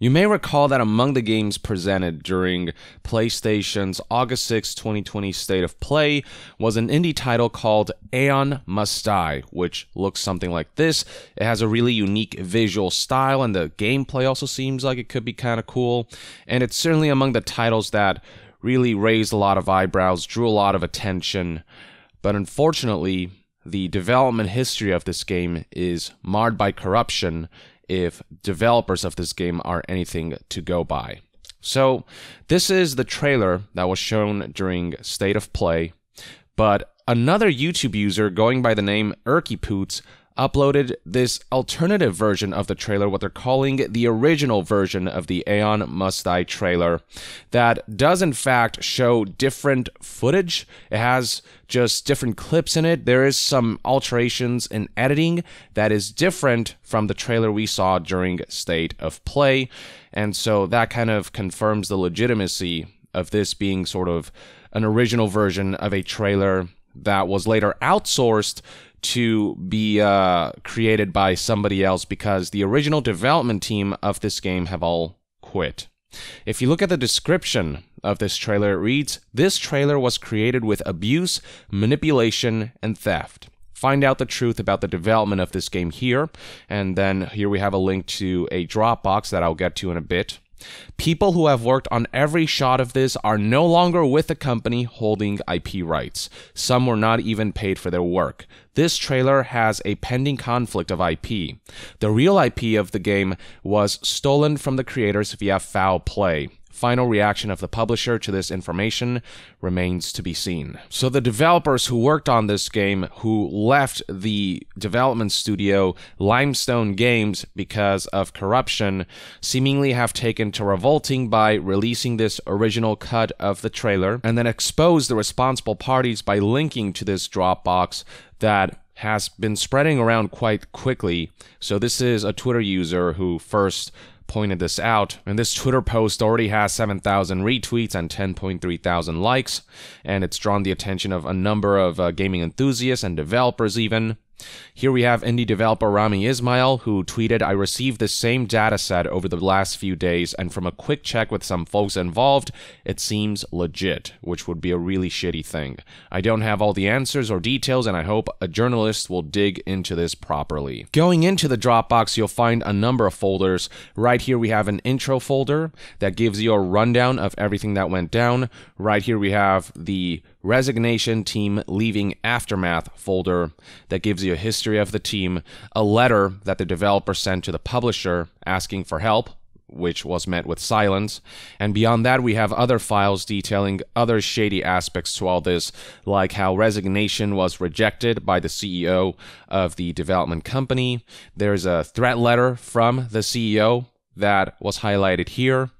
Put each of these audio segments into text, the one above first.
You may recall that among the games presented during PlayStation's August 6, 2020 State of Play was an indie title called Aeon Must Die, which looks something like this. It has a really unique visual style, and the gameplay also seems like it could be kind of cool. And it's certainly among the titles that really raised a lot of eyebrows, drew a lot of attention. But unfortunately, the development history of this game is marred by corruption if developers of this game are anything to go by. So, this is the trailer that was shown during State of Play, but another YouTube user going by the name Erky Poots uploaded this alternative version of the trailer, what they're calling the original version of the Aeon Must Die trailer, that does in fact show different footage. It has just different clips in it. There is some alterations in editing that is different from the trailer we saw during State of Play. And so that kind of confirms the legitimacy of this being sort of an original version of a trailer that was later outsourced to be uh, created by somebody else because the original development team of this game have all quit. If you look at the description of this trailer, it reads This trailer was created with abuse, manipulation, and theft. Find out the truth about the development of this game here. And then here we have a link to a Dropbox that I'll get to in a bit. People who have worked on every shot of this are no longer with the company holding IP rights. Some were not even paid for their work. This trailer has a pending conflict of IP. The real IP of the game was stolen from the creators via foul play. Final reaction of the publisher to this information remains to be seen. So, the developers who worked on this game, who left the development studio Limestone Games because of corruption, seemingly have taken to revolting by releasing this original cut of the trailer and then expose the responsible parties by linking to this Dropbox that has been spreading around quite quickly. So, this is a Twitter user who first pointed this out, and this Twitter post already has 7,000 retweets and 10.3 thousand likes, and it's drawn the attention of a number of uh, gaming enthusiasts and developers, even. Here we have indie developer Rami Ismail, who tweeted, I received the same data set over the last few days, and from a quick check with some folks involved, it seems legit, which would be a really shitty thing. I don't have all the answers or details, and I hope a journalist will dig into this properly. Going into the Dropbox, you'll find a number of folders. Right here, we have an intro folder that gives you a rundown of everything that went down. Right here, we have the resignation team leaving aftermath folder that gives you a history of the team, a letter that the developer sent to the publisher asking for help, which was met with silence. And beyond that, we have other files detailing other shady aspects to all this, like how resignation was rejected by the CEO of the development company. There's a threat letter from the CEO that was highlighted here.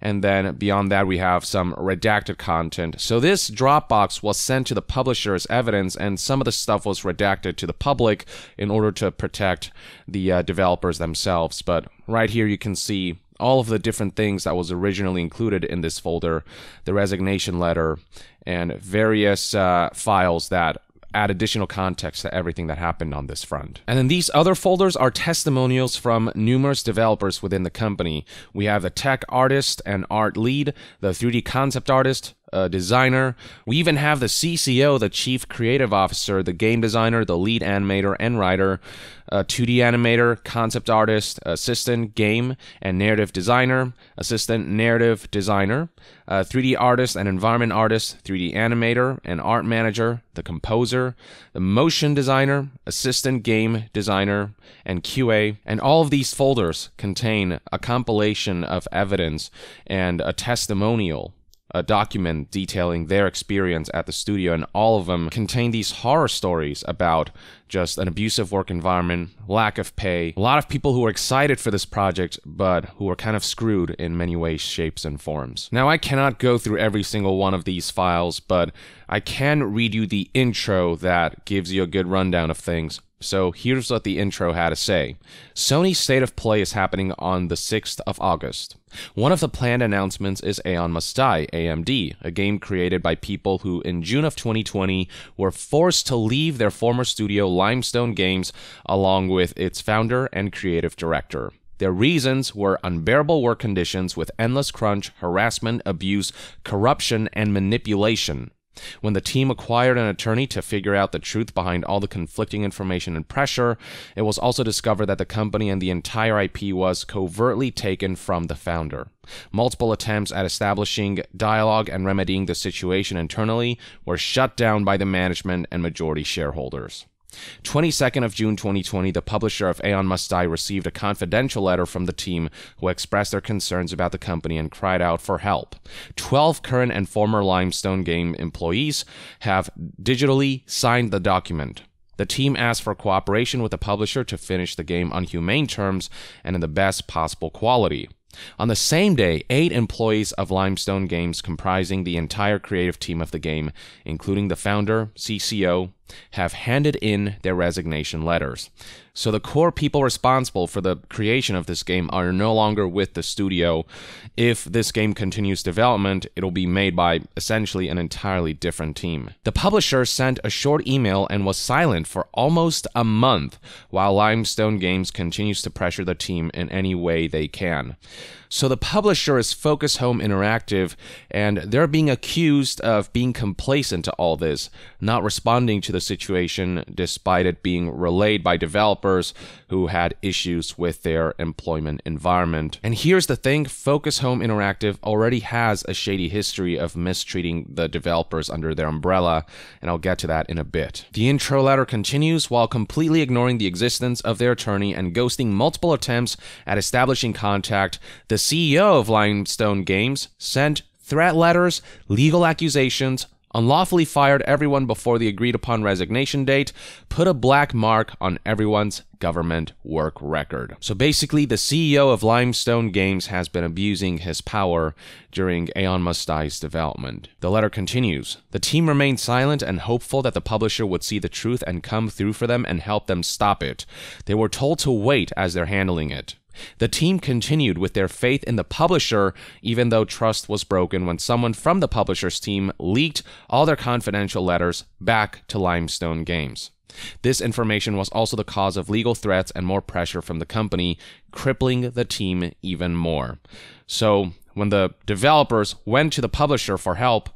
And then beyond that, we have some redacted content. So this Dropbox was sent to the publisher as evidence, and some of the stuff was redacted to the public in order to protect the uh, developers themselves. But right here, you can see all of the different things that was originally included in this folder the resignation letter and various uh, files that add additional context to everything that happened on this front. And then these other folders are testimonials from numerous developers within the company. We have the tech artist and art lead, the 3D concept artist, a designer. We even have the CCO, the chief creative officer, the game designer, the lead animator and writer, a 2D animator, concept artist, assistant, game and narrative designer, assistant narrative designer, a 3D artist and environment artist, 3D animator and art manager, the composer, the motion designer, assistant game designer, and QA. And all of these folders contain a compilation of evidence and a testimonial a document detailing their experience at the studio, and all of them contain these horror stories about just an abusive work environment, lack of pay, a lot of people who are excited for this project, but who are kind of screwed in many ways, shapes, and forms. Now, I cannot go through every single one of these files, but I can read you the intro that gives you a good rundown of things. So here's what the intro had to say. Sony's State of Play is happening on the 6th of August. One of the planned announcements is Aeon Must Die, AMD, a game created by people who in June of 2020 were forced to leave their former studio Limestone Games along with its founder and creative director. Their reasons were unbearable work conditions with endless crunch, harassment, abuse, corruption, and manipulation. When the team acquired an attorney to figure out the truth behind all the conflicting information and pressure, it was also discovered that the company and the entire IP was covertly taken from the founder. Multiple attempts at establishing dialogue and remedying the situation internally were shut down by the management and majority shareholders. 22nd of June 2020, the publisher of Aeon Must Die received a confidential letter from the team who expressed their concerns about the company and cried out for help. 12 current and former Limestone Game employees have digitally signed the document. The team asked for cooperation with the publisher to finish the game on humane terms and in the best possible quality. On the same day, eight employees of Limestone Games, comprising the entire creative team of the game, including the founder, CCO, have handed in their resignation letters. So the core people responsible for the creation of this game are no longer with the studio. If this game continues development, it'll be made by essentially an entirely different team. The publisher sent a short email and was silent for almost a month while Limestone Games continues to pressure the team in any way they can. So the publisher is Focus Home Interactive, and they're being accused of being complacent to all this, not responding to the situation despite it being relayed by developers who had issues with their employment environment. And here's the thing Focus Home Interactive already has a shady history of mistreating the developers under their umbrella, and I'll get to that in a bit. The intro letter continues while completely ignoring the existence of their attorney and ghosting multiple attempts at establishing contact. This CEO of Limestone Games, sent threat letters, legal accusations, unlawfully fired everyone before the agreed upon resignation date, put a black mark on everyone's government work record. So basically, the CEO of Limestone Games has been abusing his power during Aeon Must Die's development. The letter continues The team remained silent and hopeful that the publisher would see the truth and come through for them and help them stop it. They were told to wait as they're handling it. The team continued with their faith in the publisher, even though trust was broken when someone from the publisher's team leaked all their confidential letters back to Limestone Games. This information was also the cause of legal threats and more pressure from the company, crippling the team even more. So, when the developers went to the publisher for help,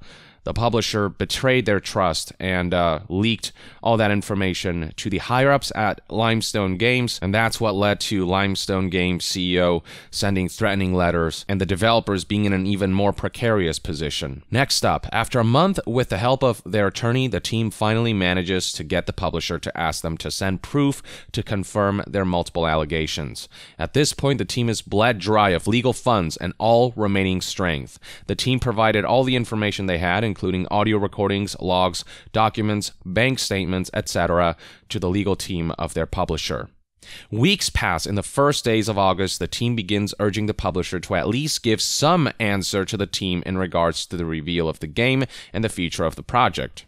the publisher betrayed their trust and uh, leaked all that information to the higher ups at Limestone Games. And that's what led to Limestone Games CEO sending threatening letters and the developers being in an even more precarious position. Next up, after a month with the help of their attorney, the team finally manages to get the publisher to ask them to send proof to confirm their multiple allegations. At this point, the team is bled dry of legal funds and all remaining strength. The team provided all the information they had, including audio recordings, logs, documents, bank statements, etc., to the legal team of their publisher. Weeks pass. In the first days of August, the team begins urging the publisher to at least give some answer to the team in regards to the reveal of the game and the future of the project.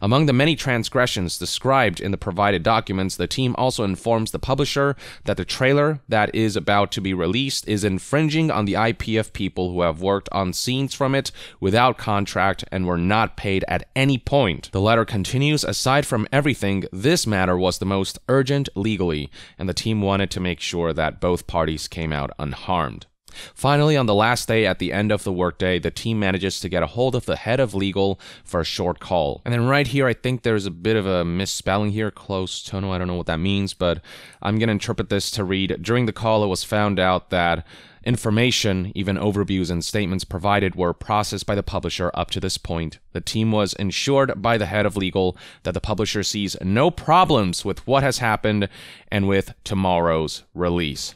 Among the many transgressions described in the provided documents, the team also informs the publisher that the trailer that is about to be released is infringing on the IP of people who have worked on scenes from it without contract and were not paid at any point. The letter continues aside from everything, this matter was the most urgent legally, and the team wanted to make sure that both parties came out unharmed. Finally, on the last day at the end of the workday, the team manages to get a hold of the head of legal for a short call. And then right here, I think there's a bit of a misspelling here, close tono, I don't know what that means, but I'm going to interpret this to read During the call, it was found out that information, even overviews and statements provided, were processed by the publisher up to this point. The team was ensured by the head of legal that the publisher sees no problems with what has happened and with tomorrow's release.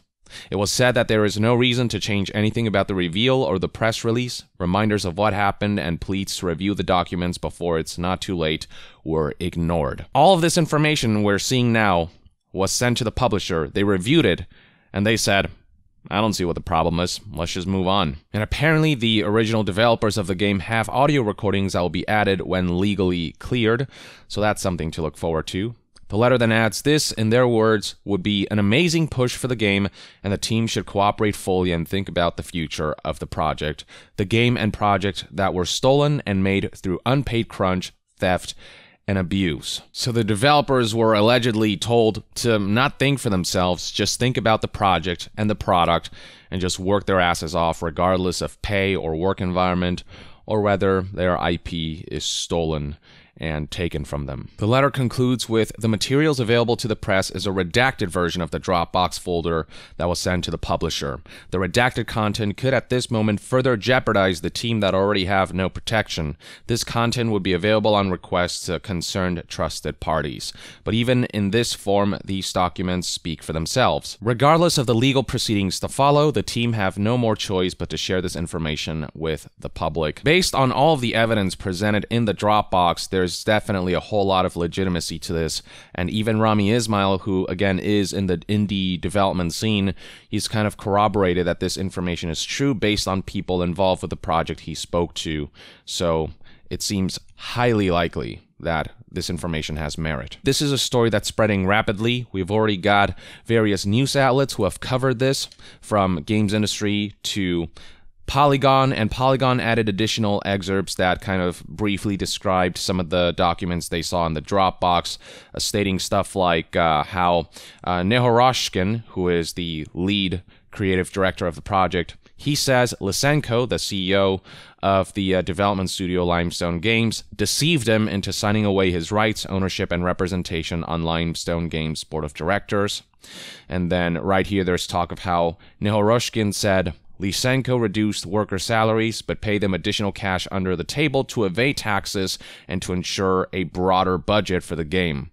It was said that there is no reason to change anything about the reveal or the press release. Reminders of what happened and pleas to review the documents before it's not too late were ignored. All of this information we're seeing now was sent to the publisher. They reviewed it and they said, I don't see what the problem is. Let's just move on. And apparently, the original developers of the game have audio recordings that will be added when legally cleared, so that's something to look forward to. The letter then adds this, in their words, would be an amazing push for the game, and the team should cooperate fully and think about the future of the project. The game and project that were stolen and made through unpaid crunch, theft, and abuse. So the developers were allegedly told to not think for themselves, just think about the project and the product, and just work their asses off regardless of pay or work environment or whether their IP is stolen and taken from them. The letter concludes with The materials available to the press is a redacted version of the Dropbox folder that was sent to the publisher. The redacted content could at this moment further jeopardize the team that already have no protection. This content would be available on request to concerned trusted parties. But even in this form, these documents speak for themselves. Regardless of the legal proceedings to follow, the team have no more choice but to share this information with the public. Based on all of the evidence presented in the Dropbox, there there's definitely a whole lot of legitimacy to this. And even Rami Ismail, who again is in the indie development scene, he's kind of corroborated that this information is true based on people involved with the project he spoke to. So it seems highly likely that this information has merit. This is a story that's spreading rapidly. We've already got various news outlets who have covered this, from games industry to Polygon, and Polygon added additional excerpts that kind of briefly described some of the documents they saw in the Dropbox, uh, stating stuff like uh, how uh, Nehoroshkin, who is the lead creative director of the project, he says Lysenko, the CEO of the uh, development studio Limestone Games, deceived him into signing away his rights, ownership, and representation on Limestone Games' board of directors. And then right here, there's talk of how Nehoroshkin said, Lysenko reduced worker salaries but paid them additional cash under the table to evade taxes and to ensure a broader budget for the game.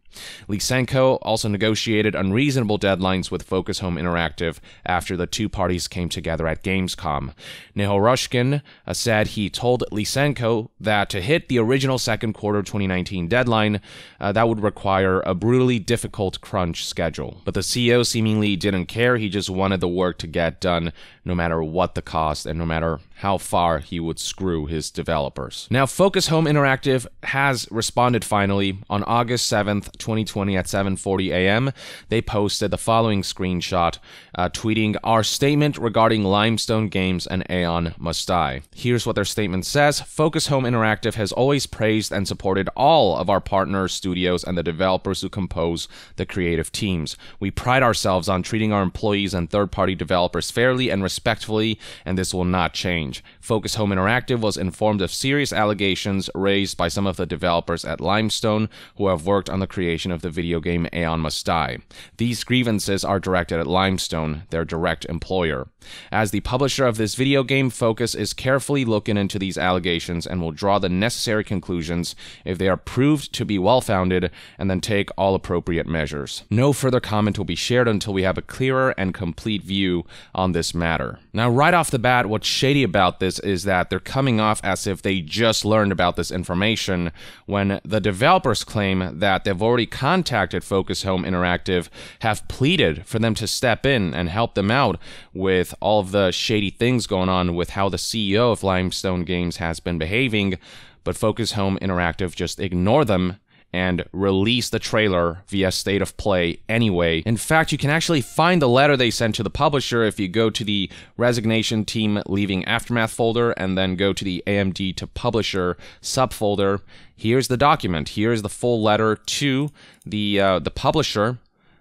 Lisenko also negotiated unreasonable deadlines with Focus Home Interactive after the two parties came together at Gamescom. Nehoroshkin uh, said he told Lisenko that to hit the original second quarter 2019 deadline, uh, that would require a brutally difficult crunch schedule. But the CEO seemingly didn't care. He just wanted the work to get done no matter what the cost and no matter how far he would screw his developers. Now, Focus Home Interactive has responded finally on August 7th, 2020 at 7:40 a.m. They posted the following screenshot, uh, tweeting our statement regarding Limestone Games and Aeon Must Die. Here's what their statement says: Focus Home Interactive has always praised and supported all of our partner studios and the developers who compose the creative teams. We pride ourselves on treating our employees and third-party developers fairly and respectfully, and this will not change change. Focus Home Interactive was informed of serious allegations raised by some of the developers at Limestone who have worked on the creation of the video game Aeon Must Die. These grievances are directed at Limestone, their direct employer. As the publisher of this video game, Focus is carefully looking into these allegations and will draw the necessary conclusions if they are proved to be well founded and then take all appropriate measures. No further comment will be shared until we have a clearer and complete view on this matter. Now, right off the bat, what's shady about about this is that they're coming off as if they just learned about this information when the developers claim that they've already contacted Focus Home Interactive, have pleaded for them to step in and help them out with all of the shady things going on with how the CEO of Limestone Games has been behaving. But Focus Home Interactive just ignore them and release the trailer via State of Play anyway. In fact, you can actually find the letter they sent to the publisher if you go to the resignation team leaving Aftermath folder and then go to the AMD to publisher subfolder. Here's the document. Here's the full letter to the uh, the publisher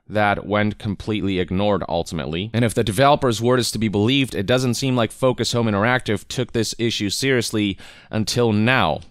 that went completely ignored ultimately. And if the developer's word is to be believed, it doesn't seem like Focus Home Interactive took this issue seriously until now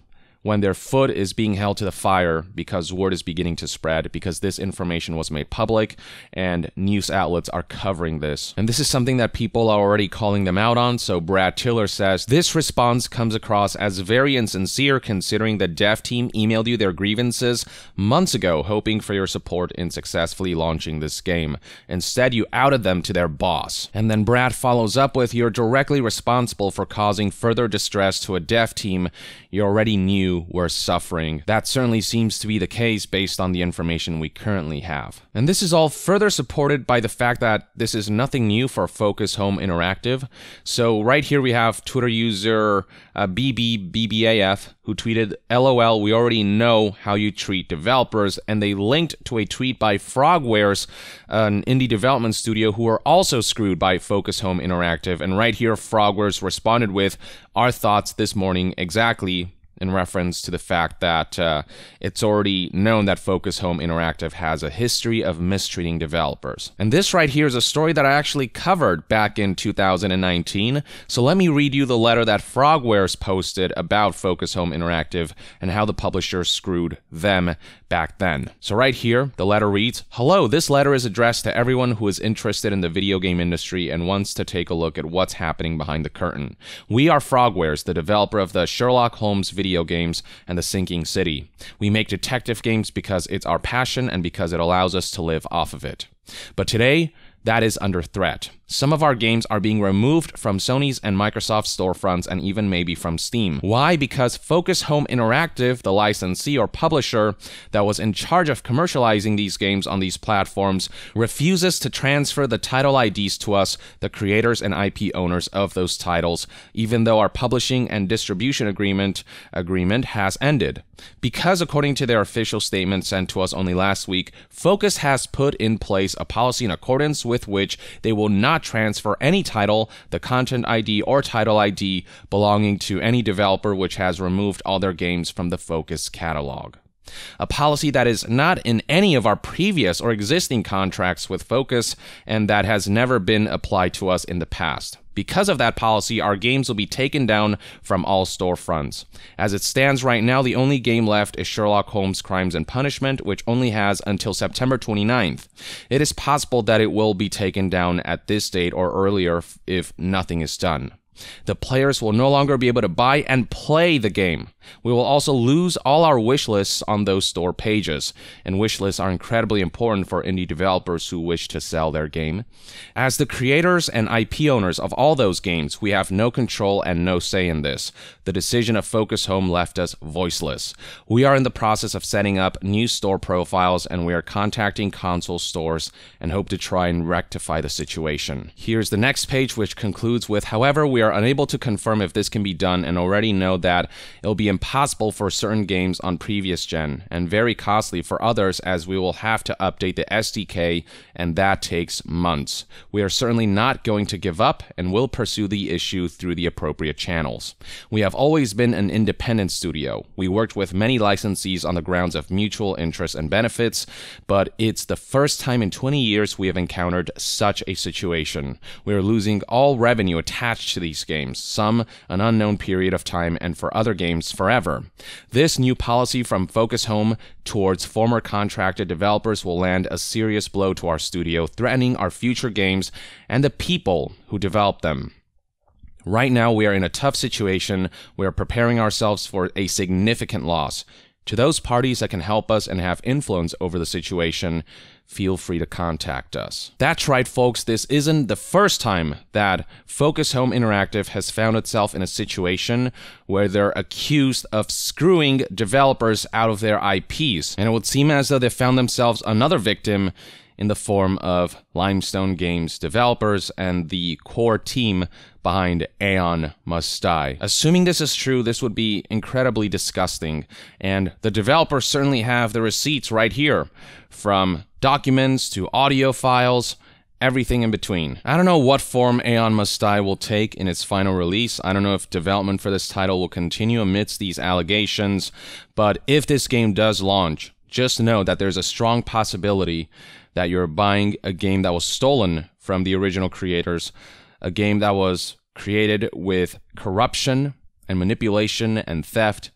when their foot is being held to the fire because word is beginning to spread because this information was made public and news outlets are covering this. And this is something that people are already calling them out on. So Brad Tiller says this response comes across as very insincere considering the Deaf team emailed you their grievances months ago hoping for your support in successfully launching this game. Instead, you outed them to their boss. And then Brad follows up with you're directly responsible for causing further distress to a Deaf team you already knew knew were suffering. That certainly seems to be the case based on the information we currently have. And this is all further supported by the fact that this is nothing new for Focus Home Interactive. So right here we have Twitter user uh, BBBBAF who tweeted, LOL, we already know how you treat developers. And they linked to a tweet by Frogwares, an indie development studio who are also screwed by Focus Home Interactive. And right here, Frogwares responded with, Our thoughts this morning exactly in reference to the fact that uh, it's already known that Focus Home Interactive has a history of mistreating developers. And this right here is a story that I actually covered back in 2019. So let me read you the letter that Frogwares posted about Focus Home Interactive and how the publisher screwed them back then. So right here, the letter reads, Hello, this letter is addressed to everyone who is interested in the video game industry and wants to take a look at what's happening behind the curtain. We are Frogwares, the developer of the Sherlock Holmes video video games and the sinking city. We make detective games because it's our passion and because it allows us to live off of it. But today, that is under threat. Some of our games are being removed from Sony's and Microsoft's storefronts and even maybe from Steam. Why? Because Focus Home Interactive, the licensee or publisher that was in charge of commercializing these games on these platforms, refuses to transfer the title IDs to us, the creators and IP owners of those titles, even though our publishing and distribution agreement agreement has ended. Because according to their official statement sent to us only last week, Focus has put in place a policy in accordance with which they will not not transfer any title, the content ID, or title ID belonging to any developer which has removed all their games from the Focus catalog. A policy that is not in any of our previous or existing contracts with Focus and that has never been applied to us in the past. Because of that policy, our games will be taken down from all storefronts. As it stands right now, the only game left is Sherlock Holmes Crimes and Punishment, which only has until September 29th. It is possible that it will be taken down at this date or earlier if nothing is done. The players will no longer be able to buy and play the game. We will also lose all our wish lists on those store pages, and wish lists are incredibly important for indie developers who wish to sell their game. As the creators and IP owners of all those games, we have no control and no say in this. The decision of Focus Home left us voiceless. We are in the process of setting up new store profiles, and we are contacting console stores and hope to try and rectify the situation. Here's the next page, which concludes with, however, we are are unable to confirm if this can be done and already know that it'll be impossible for certain games on previous gen and very costly for others as we will have to update the SDK and that takes months. We are certainly not going to give up and will pursue the issue through the appropriate channels. We have always been an independent studio. We worked with many licensees on the grounds of mutual interests and benefits, but it's the first time in 20 years we have encountered such a situation. We are losing all revenue attached to these release games, some an unknown period of time, and for other games, forever. This new policy from Focus Home towards former contracted developers will land a serious blow to our studio, threatening our future games and the people who develop them. Right now, we are in a tough situation. We are preparing ourselves for a significant loss. To those parties that can help us and have influence over the situation, feel free to contact us. That's right, folks, this isn't the first time that Focus Home Interactive has found itself in a situation where they're accused of screwing developers out of their IPs. And it would seem as though they found themselves another victim in the form of Limestone Games developers and the core team behind Aeon Must Die. Assuming this is true, this would be incredibly disgusting, and the developers certainly have the receipts right here, from documents to audio files everything in between. I don't know what form Aeon Must Die will take in its final release. I don't know if development for this title will continue amidst these allegations, but if this game does launch, just know that there's a strong possibility that you're buying a game that was stolen from the original creators, a game that was created with corruption and manipulation and theft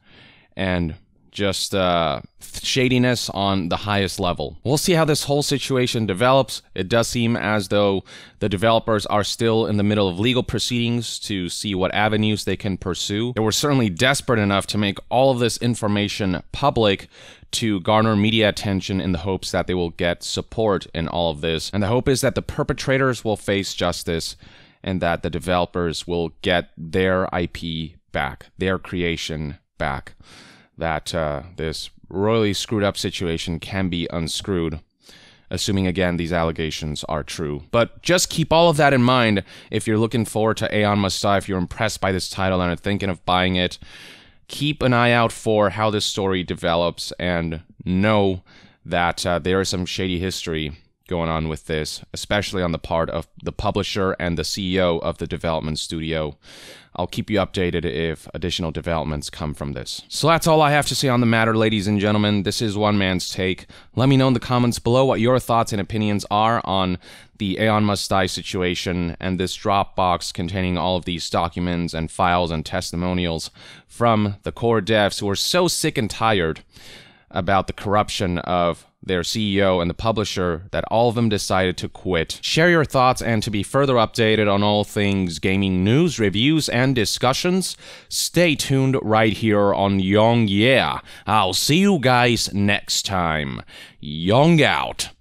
and just uh, shadiness on the highest level. We'll see how this whole situation develops. It does seem as though the developers are still in the middle of legal proceedings to see what avenues they can pursue. They were certainly desperate enough to make all of this information public to garner media attention in the hopes that they will get support in all of this. And the hope is that the perpetrators will face justice and that the developers will get their IP back, their creation back. That uh, this royally screwed up situation can be unscrewed assuming again these allegations are true. But just keep all of that in mind if you're looking forward to Aeon Must Die, if you're impressed by this title and are thinking of buying it keep an eye out for how this story develops and know that uh, there is some shady history going on with this, especially on the part of the publisher and the CEO of the development studio. I'll keep you updated if additional developments come from this. So that's all I have to say on the matter, ladies and gentlemen. This is One Man's Take. Let me know in the comments below what your thoughts and opinions are on the Aeon Must Die situation and this Dropbox containing all of these documents and files and testimonials from the core devs who are so sick and tired about the corruption of their CEO and the publisher, that all of them decided to quit. Share your thoughts and to be further updated on all things gaming news, reviews, and discussions, stay tuned right here on Yong Yeah. I'll see you guys next time. Yong out.